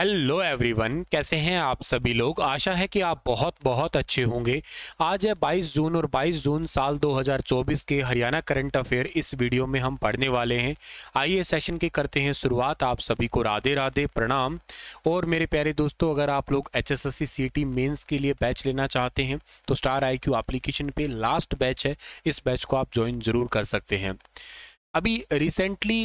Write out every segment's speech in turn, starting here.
hello everyone कैसे हैं आप सभी लोग आशा है कि आप बहुत बहुत अच्छे होंगे आज है 22 जून और 22 जून साल 2024 के हरियाणा करंट अफेयर इस वीडियो में हम पढ़ने वाले हैं आइए सेशन के करते हैं शुरुआत आप सभी को राधे राधे प्रणाम और मेरे प्यारे दोस्तों अगर आप लोग एच एस एस मेंस के लिए बैच लेना चाहते हैं तो स्टार आई क्यू एप्लीकेशन पर लास्ट बैच है इस बैच को आप ज्वाइन जरूर कर सकते हैं अभी रिसेंटली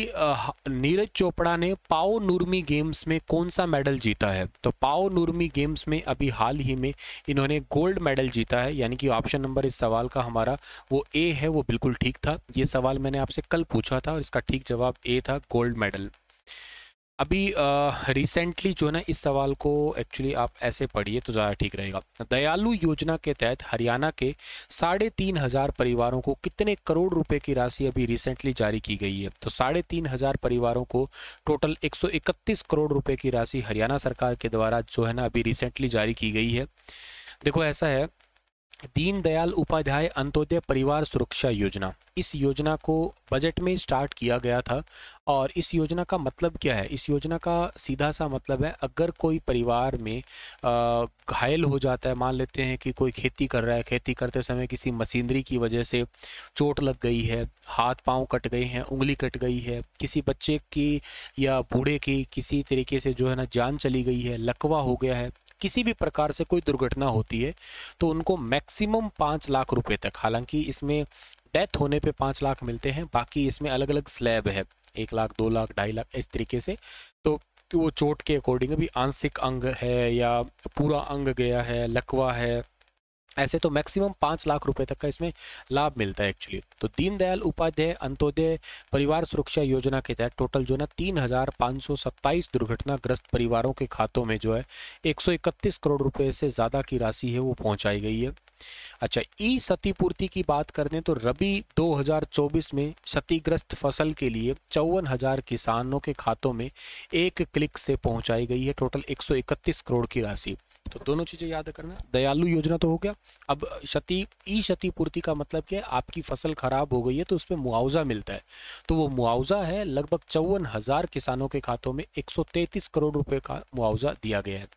नीरज चोपड़ा ने पाओ नूरमी गेम्स में कौन सा मेडल जीता है तो पाओ नूरमी गेम्स में अभी हाल ही में इन्होंने गोल्ड मेडल जीता है यानी कि ऑप्शन नंबर इस सवाल का हमारा वो ए है वो बिल्कुल ठीक था ये सवाल मैंने आपसे कल पूछा था और इसका ठीक जवाब ए था गोल्ड मेडल अभी रिसेंटली जो है ना इस सवाल को एक्चुअली आप ऐसे पढ़िए तो ज़्यादा ठीक रहेगा दयालु योजना के तहत हरियाणा के साढ़े तीन हज़ार परिवारों को कितने करोड़ रुपए की राशि अभी रिसेंटली जारी की गई है तो साढ़े तीन हज़ार परिवारों को टोटल 131 करोड़ रुपए की राशि हरियाणा सरकार के द्वारा जो है ना अभी रिसेंटली जारी की गई है देखो ऐसा है दीनदयाल उपाध्याय अंत्योदय परिवार सुरक्षा योजना इस योजना को बजट में स्टार्ट किया गया था और इस योजना का मतलब क्या है इस योजना का सीधा सा मतलब है अगर कोई परिवार में घायल हो जाता है मान लेते हैं कि कोई खेती कर रहा है खेती करते समय किसी मशीनरी की वजह से चोट लग गई है हाथ पांव कट गए हैं उंगली कट गई है किसी बच्चे की या बूढ़े की किसी तरीके से जो है ना जान चली गई है लकवा हो गया है किसी भी प्रकार से कोई दुर्घटना होती है तो उनको मैक्सिमम पाँच लाख रुपए तक हालांकि इसमें डेथ होने पे पाँच लाख मिलते हैं बाकी इसमें अलग अलग स्लैब है एक लाख दो लाख ढाई लाख इस तरीके से तो वो चोट के अकॉर्डिंग अभी आंशिक अंग है या पूरा अंग गया है लकवा है ऐसे तो मैक्सिमम पाँच लाख रुपए तक का इसमें लाभ मिलता है एक्चुअली तो दीनदयाल उपाध्याय अंत्योदय परिवार सुरक्षा योजना के तहत टोटल जो है ना तीन हज़ार पाँच सौ सत्ताईस दुर्घटनाग्रस्त परिवारों के खातों में जो है एक सौ इकतीस करोड़ रुपए से ज़्यादा की राशि है वो पहुंचाई गई है अच्छा ई क्षतिपूर्ति की बात कर दें तो रबी 2024 में क्षतिग्रस्त फसल के लिए चौवन हजार किसानों के खातों में एक क्लिक से पहुंचाई गई है टोटल 131 करोड़ की राशि तो दोनों चीज़ें याद करना दयालु योजना तो हो गया अब क्षति ई क्षतिपूर्ति का मतलब क्या है आपकी फसल खराब हो गई है तो उसमें मुआवजा मिलता है तो वो मुआवजा है लगभग चौवन हज़ार किसानों के खातों में 133 करोड़ रुपए का मुआवजा दिया गया है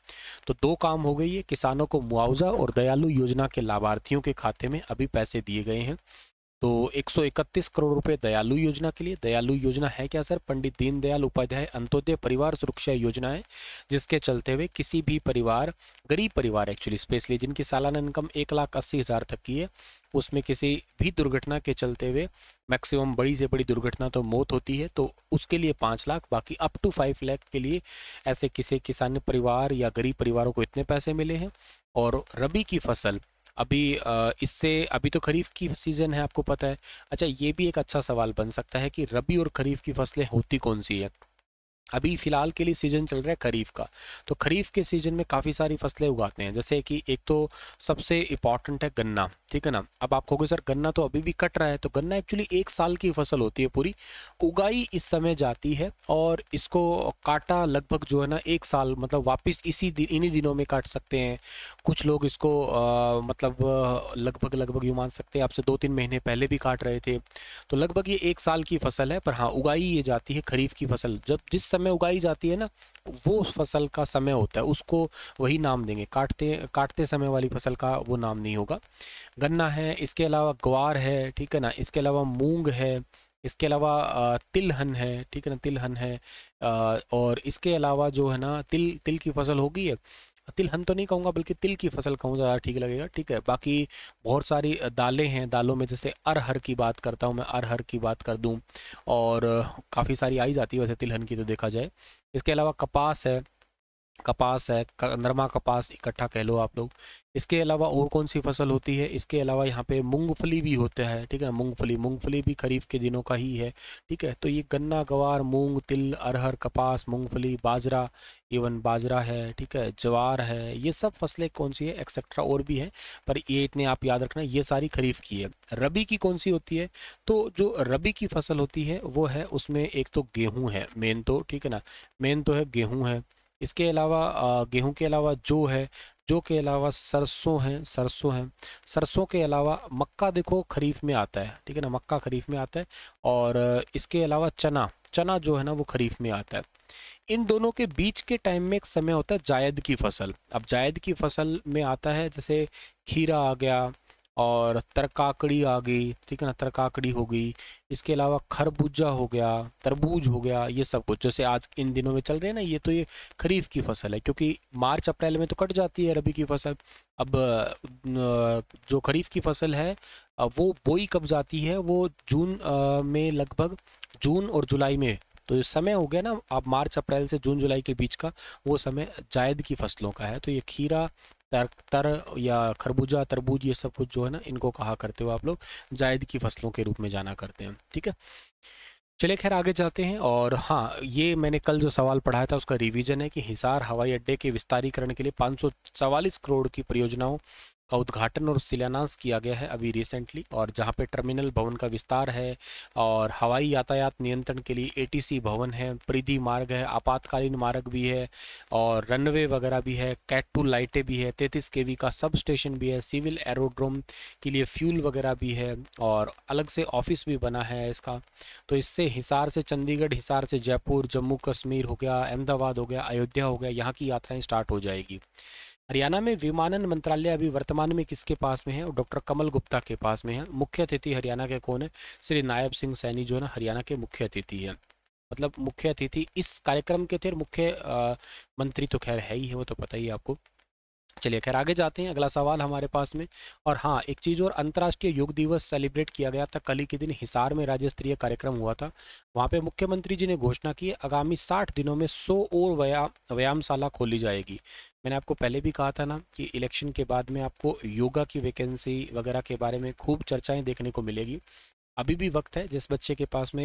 तो दो काम हो गई है किसानों को मुआवजा और दयालु योजना के लाभार्थियों के खाते में अभी पैसे दिए गए हैं तो 131 करोड़ रुपए दयालु योजना के लिए दयालु योजना है क्या सर पंडित दीनदयाल उपाध्याय अंत्योदय परिवार सुरक्षा योजना है जिसके चलते हुए किसी भी परिवार गरीब परिवार एक्चुअली स्पेशली जिनकी सालाना इनकम एक लाख अस्सी हज़ार तक की है उसमें किसी भी दुर्घटना के चलते हुए मैक्सिमम बड़ी से बड़ी दुर्घटना तो मौत होती है तो उसके लिए पाँच लाख बाकी अप टू फाइव लाख के लिए ऐसे किसी किसान परिवार या गरीब परिवारों को इतने पैसे मिले हैं और रबी की फसल अभी इससे अभी तो खरीफ की सीज़न है आपको पता है अच्छा ये भी एक अच्छा सवाल बन सकता है कि रबी और खरीफ की फसलें होती कौन सी है अभी फ़िलहाल के लिए सीज़न चल रहा है खरीफ का तो खरीफ के सीज़न में काफ़ी सारी फसलें उगाते हैं जैसे कि एक तो सबसे इम्पॉर्टेंट है गन्ना ठीक है ना अब आप कहोगे सर गन्ना तो अभी भी कट रहा है तो गन्ना एक्चुअली एक साल की फसल होती है पूरी उगाई इस समय जाती है और इसको काटा लगभग जो है ना एक साल मतलब वापस इसी दिन इन्हीं दिनों में काट सकते हैं कुछ लोग इसको आ, मतलब लगभग लगभग यूँ मान सकते हैं आपसे दो तीन महीने पहले भी काट रहे थे तो लगभग ये एक साल की फसल है पर हाँ उगाई ये जाती है खरीफ की फसल जब जिस समय उगाई जाती है ना वो फसल का समय होता है उसको वही नाम देंगे काटते काटते समय वाली फसल का वो नाम नहीं होगा गन्ना है इसके अलावा ग्वार है ठीक है ना इसके अलावा मूंग है इसके अलावा तिलहन है ठीक है ना तिलहन है और इसके अलावा जो है ना तिल तिल की फसल होगी है तिलहन तो नहीं कहूँगा बल्कि तिल की फसल कहूँ ज़्यादा ठीक लगेगा ठीक है बाकी बहुत सारी दालें हैं दालों में जैसे अरहर की बात करता हूँ मैं अरहर की बात कर दूँ और काफ़ी सारी आई जाती है वैसे तिलहन की तो देखा जाए इसके अलावा कपास है कपास है नरमा कपास इकट्ठा कह लो आप लोग इसके अलावा और कौन सी फसल होती है इसके अलावा यहाँ पे मूंगफली भी होता है ठीक है मूंगफली मूंगफली भी खरीफ के दिनों का ही है ठीक है तो ये गन्ना गवार मूंग तिल अरहर कपास मूंगफली बाजरा इवन बाजरा है ठीक है ज्वार है ये सब फसलें कौन सी है एक्सेट्रा और भी है पर ये इतने आप याद रखना ये सारी खरीफ की है रबी की कौन सी होती है तो जो रबी की फसल होती है वो है उसमें एक तो गेहूँ है मेन तो ठीक है ना मेन तो है गेहूँ है इसके अलावा गेहूं के अलावा जो है जो के अलावा सरसों हैं सरसों हैं सरसों के अलावा मक्का देखो खरीफ में आता है ठीक है ना मक्का खरीफ में आता है और इसके अलावा चना चना जो है ना वो खरीफ में आता है इन दोनों के बीच के टाइम में एक समय होता है जायद की फसल अब जायद की फसल में आता है जैसे खीरा आ गया और तरकाकड़ी आ गई ठीक है ना तरकाकड़ी हो गई इसके अलावा खरबूजा हो गया तरबूज हो गया ये सब कुछ जैसे आज इन दिनों में चल रहे हैं ना ये तो ये खरीफ की फसल है क्योंकि मार्च अप्रैल में तो कट जाती है रबी की फसल अब जो खरीफ की फसल है वो बोई कब जाती है वो जून में लगभग जून और जुलाई में तो समय हो गया ना आप मार्च अप्रैल से जून जुलाई के बीच का वो समय जायद की फसलों का है तो ये खीरा तर तर या खरबूजा तरबूज ये सब कुछ जो है ना इनको कहा करते हो आप लोग जायद की फसलों के रूप में जाना करते हैं ठीक है चलिए खैर आगे जाते हैं और हाँ ये मैंने कल जो सवाल पढ़ाया था उसका रिवीजन है कि हिसार हवाई अड्डे के विस्तारीकरण के लिए पाँच करोड़ की परियोजनाओं का उद्घाटन और शिलान्यास किया गया है अभी रिसेंटली और जहाँ पे टर्मिनल भवन का विस्तार है और हवाई यातायात नियंत्रण के लिए एटीसी भवन है परिधि मार्ग है आपातकालीन मार्ग भी है और रनवे वगैरह भी है कैट टू लाइटें भी है तैंतीस के का सब स्टेशन भी है सिविल एरोड्रोम के लिए फ्यूल वगैरह भी है और अलग से ऑफिस भी बना है इसका तो इससे हिसार से चंडीगढ़ हिसार से जयपुर जम्मू कश्मीर हो गया अहमदाबाद हो गया अयोध्या हो गया यहाँ की यात्राएँ स्टार्ट हो जाएगी हरियाणा में विमानन मंत्रालय अभी वर्तमान में किसके पास में है और डॉक्टर कमल गुप्ता के पास में है मुख्य अतिथि हरियाणा के कौन है श्री नायब सिंह सैनी जो है ना हरियाणा के मुख्य अतिथि है मतलब मुख्य अतिथि इस कार्यक्रम के थे मुख्य मंत्री तो खैर है ही है वो तो पता ही आपको चलिए खैर आगे जाते हैं अगला सवाल हमारे पास में और हाँ एक चीज़ और अंतर्राष्ट्रीय योग दिवस सेलिब्रेट किया गया था कल ही के दिन हिसार में राज्य स्तरीय कार्यक्रम हुआ था वहाँ पे मुख्यमंत्री जी ने घोषणा की आगामी साठ दिनों में सौ और व्याम व्यायामशाला खोली जाएगी मैंने आपको पहले भी कहा था ना कि इलेक्शन के बाद में आपको योगा की वैकेंसी वगैरह के बारे में खूब चर्चाएँ देखने को मिलेगी अभी भी वक्त है जिस बच्चे के पास में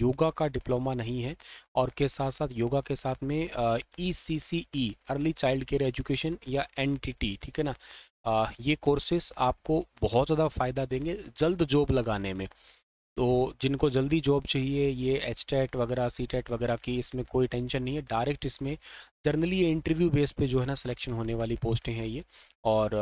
योगा का डिप्लोमा नहीं है और के साथ साथ योगा के साथ में E C C E early child care education या एन टी टी ठीक है ना आ, ये कोर्सेस आपको बहुत ज़्यादा फ़ायदा देंगे जल्द जॉब लगाने में तो जिनको जल्दी जॉब चाहिए ये एच टेट वगैरह सी टेट वगैरह की इसमें कोई टेंशन नहीं है डायरेक्ट इसमें जर्नली इंटरव्यू बेस पे जो है ना सिलेक्शन होने वाली पोस्टें हैं ये और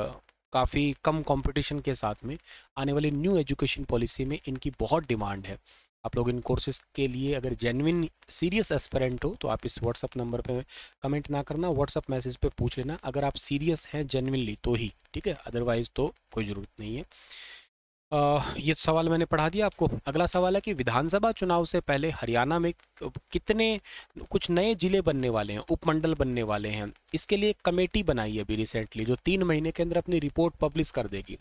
काफ़ी कम कंपटीशन के साथ में आने वाली न्यू एजुकेशन पॉलिसी में इनकी बहुत डिमांड है आप लोग इन कोर्सेज के लिए अगर जेनविन सीरियस एस्पेरेंट हो तो आप इस व्हाट्सअप नंबर पे कमेंट ना करना व्हाट्सअप मैसेज पे पूछ लेना अगर आप सीरियस हैं जेनविनली तो ही ठीक है अदरवाइज़ तो कोई ज़रूरत नहीं है ये सवाल मैंने पढ़ा दिया आपको अगला सवाल है कि विधानसभा चुनाव से पहले हरियाणा में कितने कुछ नए ज़िले बनने वाले हैं उपमंडल बनने वाले हैं इसके लिए एक कमेटी बनाई है अभी रिसेंटली जो तीन महीने के अंदर अपनी रिपोर्ट पब्लिश कर देगी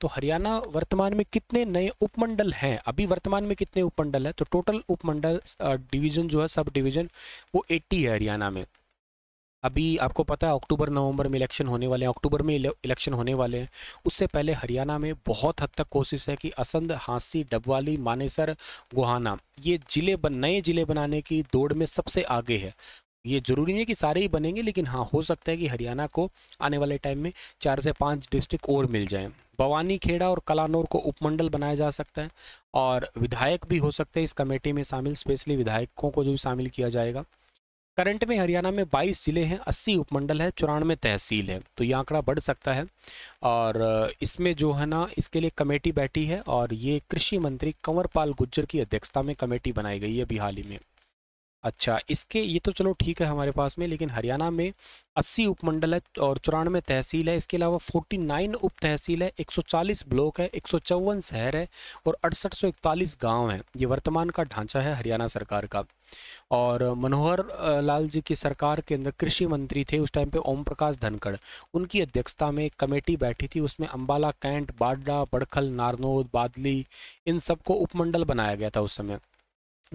तो हरियाणा वर्तमान में कितने नए उपमंडल हैं अभी वर्तमान में कितने उपमंडल है तो टोटल उपमंडल डिवीज़न जो है सब डिवीज़न वो एट्टी है हरियाणा में अभी आपको पता है अक्टूबर नवंबर में इलेक्शन होने वाले हैं अक्टूबर में इलेक्शन होने वाले हैं उससे पहले हरियाणा में बहुत हद तक कोशिश है कि असंध हांसी डबवाली मानेसर गुहाना ये ज़िले बन नए ज़िले बनाने की दौड़ में सबसे आगे है ये ज़रूरी नहीं है कि सारे ही बनेंगे लेकिन हाँ हो सकता है कि हरियाणा को आने वाले टाइम में चार से पाँच डिस्ट्रिक्ट और मिल जाएँ भवानी खेड़ा और कलानौर को उपमंडल बनाया जा सकता है और विधायक भी हो सकते हैं इस कमेटी में शामिल स्पेशली विधायकों को जो शामिल किया जाएगा करंट में हरियाणा में 22 ज़िले हैं 80 उपमंडल है चौरानवे तहसील है तो ये आंकड़ा बढ़ सकता है और इसमें जो है ना इसके लिए कमेटी बैठी है और ये कृषि मंत्री कंवरपाल गुज्जर की अध्यक्षता में कमेटी बनाई गई है अभी हाल ही में अच्छा इसके ये तो चलो ठीक है हमारे पास में लेकिन हरियाणा में 80 उपमंडल है और चौरानवे तहसील है इसके अलावा 49 उप तहसील है 140 ब्लॉक है एक शहर है और अड़सठ गांव है ये वर्तमान का ढांचा है हरियाणा सरकार का और मनोहर लाल जी की सरकार के अंदर कृषि मंत्री थे उस टाइम पे ओम प्रकाश धनखड़ उनकी अध्यक्षता में एक कमेटी बैठी थी उसमें अम्बाला कैंट बाडा बड़खल नारनोद बादली इन सबको उपमंडल बनाया गया था उस समय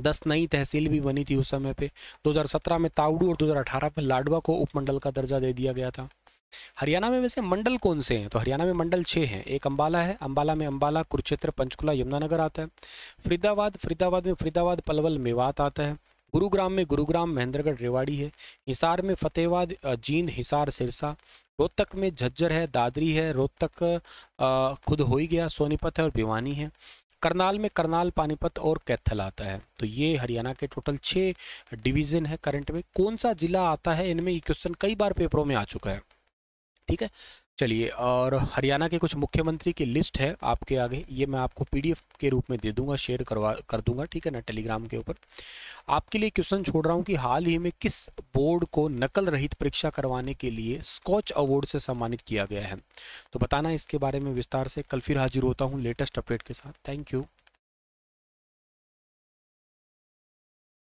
दस नई तहसील भी बनी थी उस समय पे 2017 में तावड़ू और 2018 में लाडवा को उपमंडल का दर्जा दे दिया गया था हरियाणा में वैसे मंडल कौन से हैं तो हरियाणा में मंडल छः हैं एक अंबाला है अंबाला में अंबाला कुरुक्षेत्र पंचकुला यमुनानगर आता है फरीदाबाद फरीदाबाद में फरीदाबाद पलवल मेवात आता है गुरुग्राम में गुरुग्राम महेंद्रगढ़ रेवाड़ी है हिसार में फतेहबाद जींद हिसार सिरसा रोहतक में झज्जर है दादरी है रोहतक खुद हो ही गया सोनीपत है और भिवानी है करनाल में करनाल पानीपत और कैथल आता है तो ये हरियाणा के टोटल छः डिवीज़न है करंट में कौन सा ज़िला आता है इनमें ये क्वेश्चन कई बार पेपरों में आ चुका है ठीक है चलिए और हरियाणा के कुछ मुख्यमंत्री की लिस्ट है आपके आगे ये मैं आपको पीडीएफ के रूप में दे दूंगा शेयर करवा कर दूंगा ठीक है ना टेलीग्राम के ऊपर आपके लिए क्वेश्चन छोड़ रहा हूँ कि हाल ही में किस बोर्ड को नकल रहित परीक्षा करवाने के लिए स्कॉच अवार्ड से सम्मानित किया गया है तो बताना इसके बारे में विस्तार से कल फिर हाजिर होता हूँ लेटेस्ट अपडेट के साथ थैंक यू